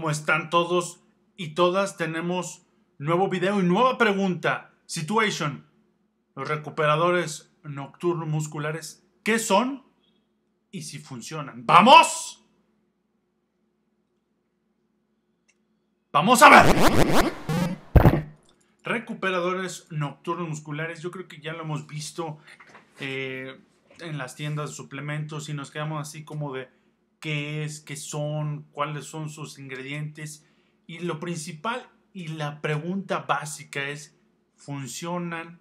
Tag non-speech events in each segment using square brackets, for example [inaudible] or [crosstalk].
¿Cómo están todos y todas? Tenemos nuevo video y nueva pregunta. Situation. Los recuperadores nocturnos musculares, ¿qué son? Y si funcionan. ¡Vamos! ¡Vamos a ver! Recuperadores nocturnos musculares, yo creo que ya lo hemos visto eh, en las tiendas de suplementos y nos quedamos así como de qué es, qué son, cuáles son sus ingredientes. Y lo principal y la pregunta básica es, ¿funcionan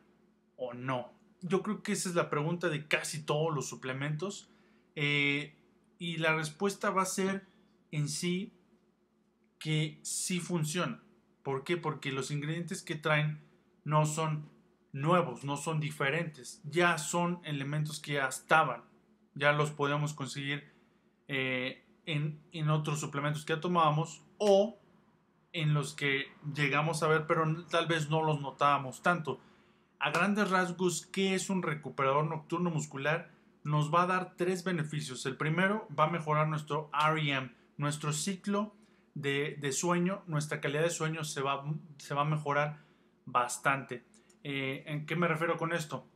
o no? Yo creo que esa es la pregunta de casi todos los suplementos. Eh, y la respuesta va a ser en sí que sí funciona. ¿Por qué? Porque los ingredientes que traen no son nuevos, no son diferentes, ya son elementos que ya estaban, ya los podemos conseguir eh, en, otros suplementos que tomábamos o en los que llegamos a ver, pero tal vez no los notábamos tanto. A grandes rasgos, ¿qué es un recuperador nocturno muscular? Nos va a dar tres beneficios. El primero va a mejorar nuestro REM, nuestro ciclo de, sueño, nuestra calidad de sueño se va, se va a mejorar bastante. Eh, ¿En qué me refiero con esto?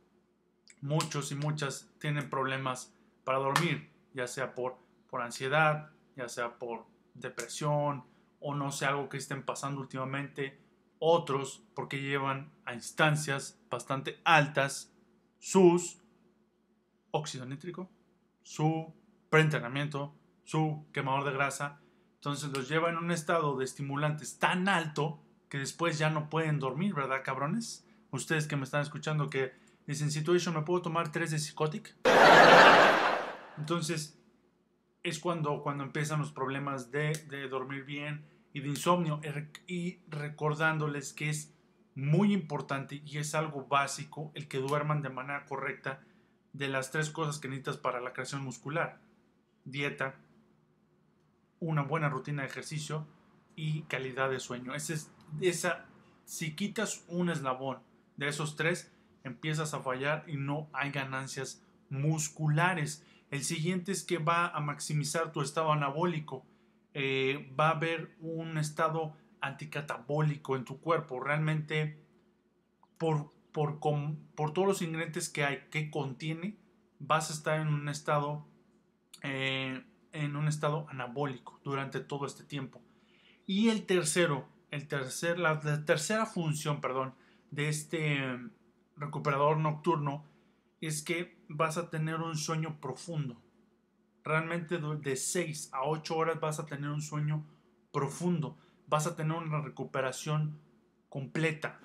Muchos y muchas tienen problemas para dormir, ya sea por por ansiedad, ya sea por depresión o no sé algo que estén pasando últimamente, otros porque llevan a instancias bastante altas sus óxido nítrico, su preentrenamiento, su quemador de grasa. Entonces los lleva en un estado de estimulantes tan alto que después ya no pueden dormir, ¿verdad, cabrones? Ustedes que me están escuchando que dicen, Situation, ¿me puedo tomar tres de psicotic? [laughs] Entonces, es cuando, cuando empiezan los problemas de, dormir bien y de insomnio. Y recordándoles que es muy importante y es algo básico el que duerman de manera correcta de las tres cosas que necesitas para la creación muscular. Dieta, una buena rutina de ejercicio y calidad de sueño. esa, si quitas un eslabón de esos tres, empiezas a fallar y no hay ganancias musculares. El siguiente es que va a maximizar tu estado anabólico. Eh, va a haber un estado anticatabólico en tu cuerpo. Realmente, por, por, todos los ingredientes que hay, que contiene, vas a estar en un estado, eh, en un estado anabólico durante todo este tiempo. Y el tercero, el tercer, la, la tercera función, perdón, de este recuperador nocturno es que vas a tener un sueño profundo. Realmente de 6 a 8 horas vas a tener un sueño profundo, vas a tener una recuperación completa.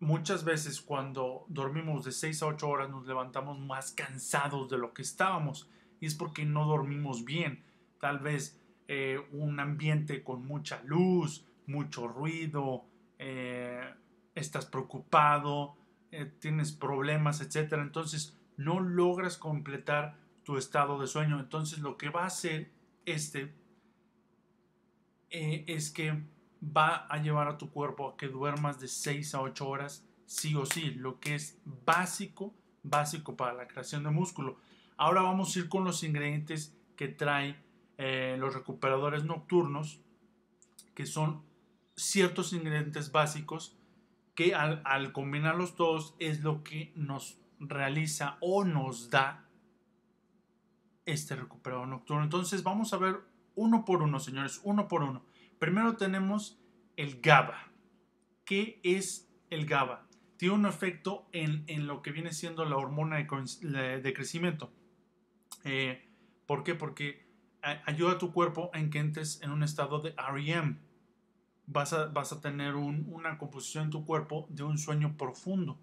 Muchas veces cuando dormimos de 6 a 8 horas nos levantamos más cansados de lo que estábamos y es porque no dormimos bien. Tal vez eh, un ambiente con mucha luz, mucho ruido, eh, estás preocupado, eh, tienes problemas, etc. Entonces, no logras completar tu estado de sueño. Entonces lo que va a hacer este eh, es que va a llevar a tu cuerpo a que duermas de 6 a 8 horas, sí o sí, lo que es básico, básico para la creación de músculo. Ahora vamos a ir con los ingredientes que trae eh, los recuperadores nocturnos, que son ciertos ingredientes básicos que al, al combinarlos todos es lo que nos realiza o nos da este recuperado nocturno. Entonces vamos a ver uno por uno, señores, uno por uno. Primero tenemos el GABA. ¿Qué es el GABA? Tiene un efecto en, lo que viene siendo la hormona de, crecimiento. Eh, ¿Por qué? Porque ayuda a tu cuerpo en que entres en un estado de REM. Vas a, tener una composición en tu cuerpo de un sueño profundo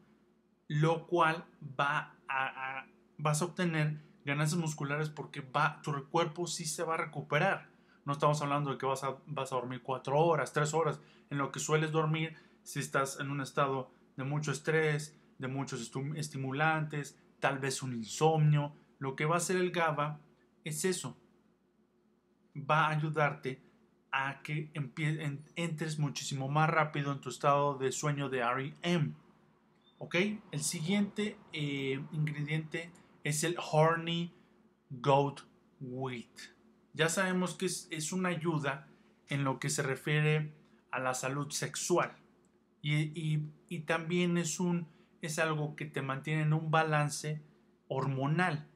lo cual va a, vas a obtener ganancias musculares porque va, tu cuerpo sí se va a recuperar. No estamos hablando de que vas a, vas a dormir cuatro horas, tres horas, en lo que sueles dormir si estás en un estado de mucho estrés, de muchos estimulantes, tal vez un insomnio. Lo que va a hacer el GABA es eso. Va a ayudarte a que entres muchísimo más rápido en tu estado de sueño de REM ¿Ok? El siguiente eh, ingrediente es el horny goat wheat. Ya sabemos que es, una ayuda en lo que se refiere a la salud sexual. Y, también es, un, es algo que te mantiene en un balance hormonal.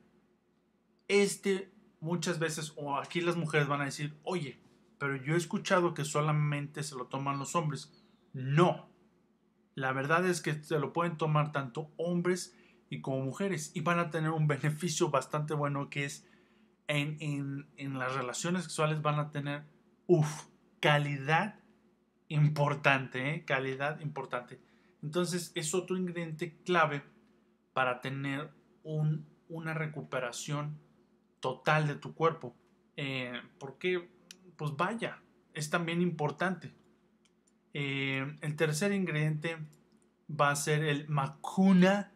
Este muchas veces, o aquí las mujeres van a decir, oye, pero yo he escuchado que solamente se lo toman los hombres. No, la verdad es que se lo pueden tomar tanto hombres y como mujeres y van a tener un [laughs] beneficio bastante bueno que es en, las relaciones sexuales van a tener, uff, calidad importante, ¿eh? calidad importante. Entonces es otro ingrediente clave para tener una recuperación total de tu cuerpo. Eh, porque, pues vaya, es también importante. Eh, el tercer ingrediente va a ser el macuna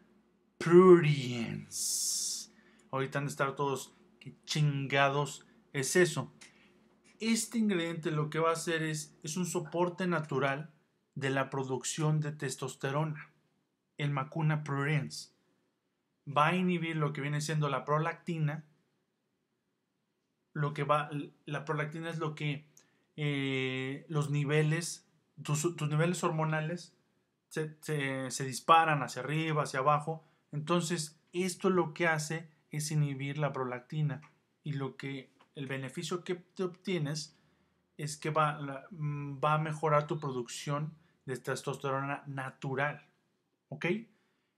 pruriens. Ahorita han de estar todos, chingados es eso. Este ingrediente lo que va a hacer es, es un soporte natural de la producción de testosterona, el macuna pruriens. Va a inhibir lo que viene siendo la prolactina. Lo que va, la prolactina es lo que eh, los niveles tus, niveles hormonales se, disparan hacia arriba, hacia abajo. Entonces, esto lo que hace es inhibir la prolactina y lo que el beneficio que te obtienes es que va, mm, va a mejorar tu producción de testosterona natural. ¿Ok?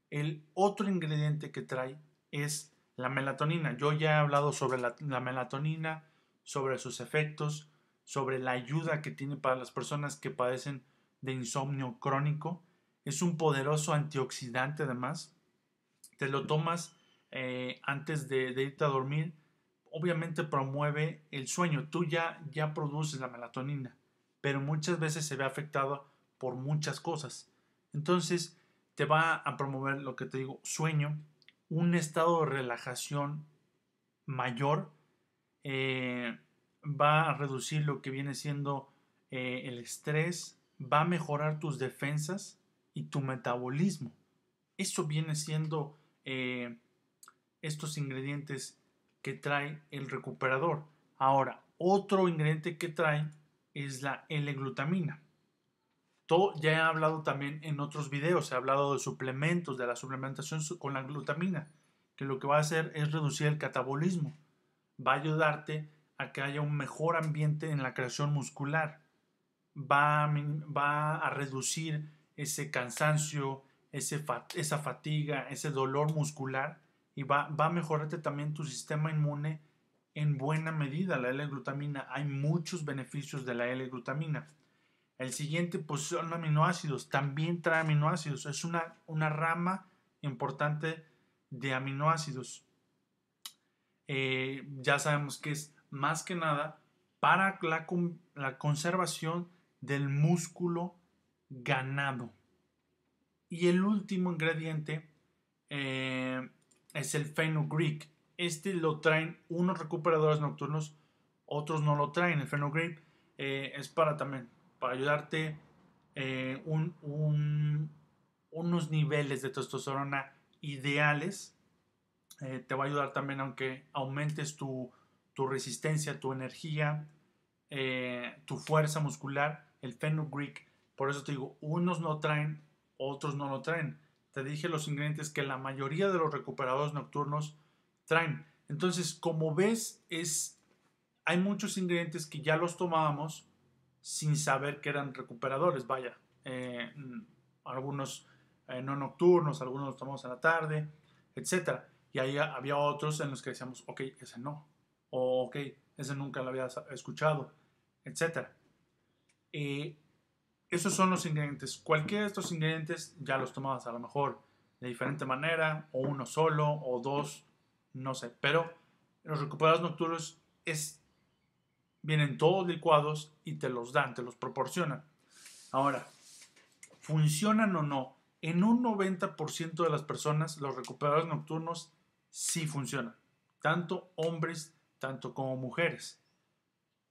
El otro ingrediente que trae es la melatonina. Yo ya he hablado sobre la melatonina, sobre sus efectos, sobre la ayuda que tiene para las personas que padecen de insomnio crónico. Es un poderoso antioxidante además. Te lo tomas eh, antes de, irte a dormir. Obviamente promueve el sueño. Tú ya, ya produces la melatonina, pero muchas veces se ve afectado por muchas cosas. Entonces te va a promover lo que te digo, sueño, un estado de relajación mayor. Eh, va a reducir lo que viene siendo eh, el estrés, va a mejorar tus defensas y tu metabolismo. Eso viene siendo eh, estos ingredientes que trae el recuperador. Ahora, otro ingrediente que trae es la L-glutamina. Todo, ya he hablado también en otros videos, he hablado de suplementos, de la suplementación con la glutamina, que lo que va a hacer es reducir el catabolismo. Va a ayudarte a que haya un mejor ambiente en la creación muscular. Va a, va a reducir ese cansancio, ese, esa fatiga, ese dolor muscular y va, a mejorarte también tu sistema inmune en buena medida la L-glutamina. Hay muchos beneficios de la L-glutamina. El siguiente pues son aminoácidos. También trae aminoácidos. Es una, una rama importante de aminoácidos. Eh, ya sabemos que es más que nada para la, conservación del músculo ganado. Y el último ingrediente eh, es el fenugreek. Este lo traen unos recuperadores nocturnos, otros no lo traen. El fenugreek eh, es para también, para ayudarte eh, unos niveles de testosterona ideales. te va a ayudar también aunque aumentes tu tu resistencia, tu energía, eh, tu fuerza muscular, el fenugreek. Por eso te digo, unos no traen, otros no lo traen. Te dije los ingredientes que la mayoría de los recuperadores nocturnos traen. Entonces, como ves, es, hay muchos ingredientes que ya los tomábamos sin saber que eran recuperadores. Vaya, eh, algunos eh, no nocturnos, algunos los tomamos a la tarde, etc. Y ahí había otros en los que decíamos, ok, ese no, o ok, ese nunca lo había escuchado, etc. esos son los ingredientes. Cualquiera de estos ingredientes ya los tomabas a lo mejor de diferente manera, o uno solo, o dos, no sé. Pero los recuperadores nocturnos es, vienen todos licuados y te los dan, te los proporcionan. Ahora, ¿funcionan o no? En un 90% de las personas, los recuperadores nocturnos sí funcionan. Tanto hombres tanto como mujeres.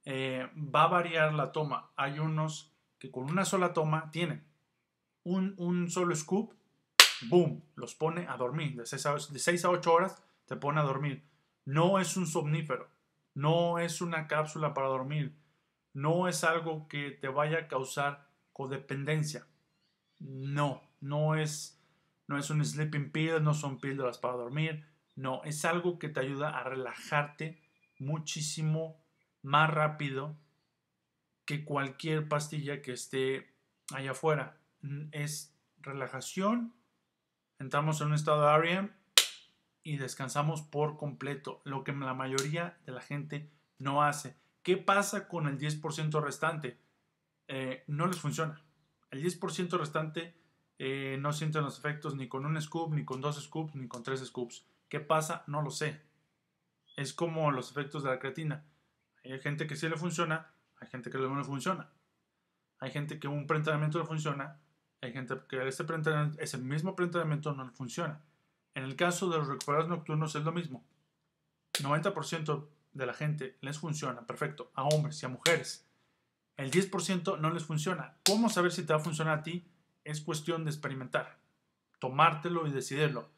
Eh, va a variar la toma. Hay unos que con una sola toma tienen un, un solo scoop, boom, los pone a dormir. De 6 a, 8 horas te pone a dormir. No es un somnífero, no es una cápsula para dormir, no es algo que te vaya a causar codependencia. No, no es, no es un sleeping pill, no son píldoras para dormir, no, es algo que te ayuda a relajarte muchísimo más rápido que cualquier pastilla que esté allá afuera. Mm, es relajación, entramos en un estado de e y descansamos por completo, lo que la mayoría de la gente no hace. ¿Qué pasa con el 10% restante? Eh, no les funciona. El 10% restante eh, no sienten los efectos ni con un scoop, ni con dos scoops, ni con tres scoops. ¿Qué pasa? No lo sé. Es como los efectos de la creatina. Hay gente que sí le funciona, hay gente que no le funciona. Hay gente que un preentrenamiento le funciona, hay gente que ese, ese mismo preentrenamiento no le funciona. En el caso de los recuperados nocturnos es lo mismo. 90% de la gente les funciona, perfecto, a hombres y a mujeres. El 10% no les funciona. ¿Cómo saber si te va a funcionar a ti? Es cuestión de experimentar, tomártelo y decidirlo.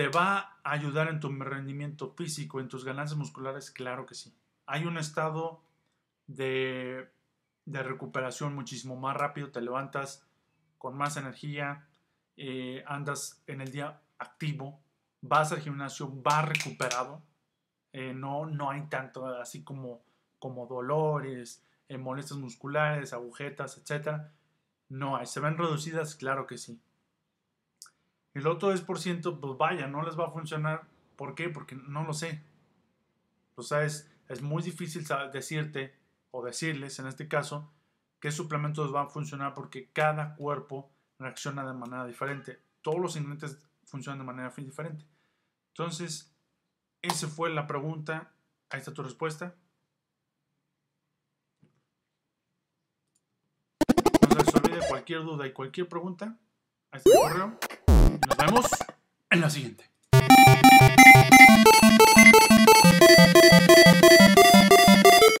¿Te va a ayudar en tu rendimiento físico, en tus ganancias musculares? Claro que sí. Hay un estado de, de recuperación muchísimo más rápido, te levantas con más energía, eh, andas en el día activo, vas al gimnasio, vas recuperado, eh, no, no hay tanto así como, como dolores, eh, molestias musculares, agujetas, etc. No hay, ¿se ven reducidas? Claro que sí. El otro 10%, pues vaya, no les va a funcionar. ¿Por qué? Porque no lo sé. O sea, es, muy difícil decirte o decirles, en este caso, qué suplementos van a funcionar porque cada cuerpo reacciona de manera diferente. Todos los ingredientes funcionan de manera diferente. Entonces, esa fue la pregunta. Ahí está tu respuesta. No se les olvide cualquier duda y cualquier pregunta. Ahí está el correo. Nos vemos en la siguiente.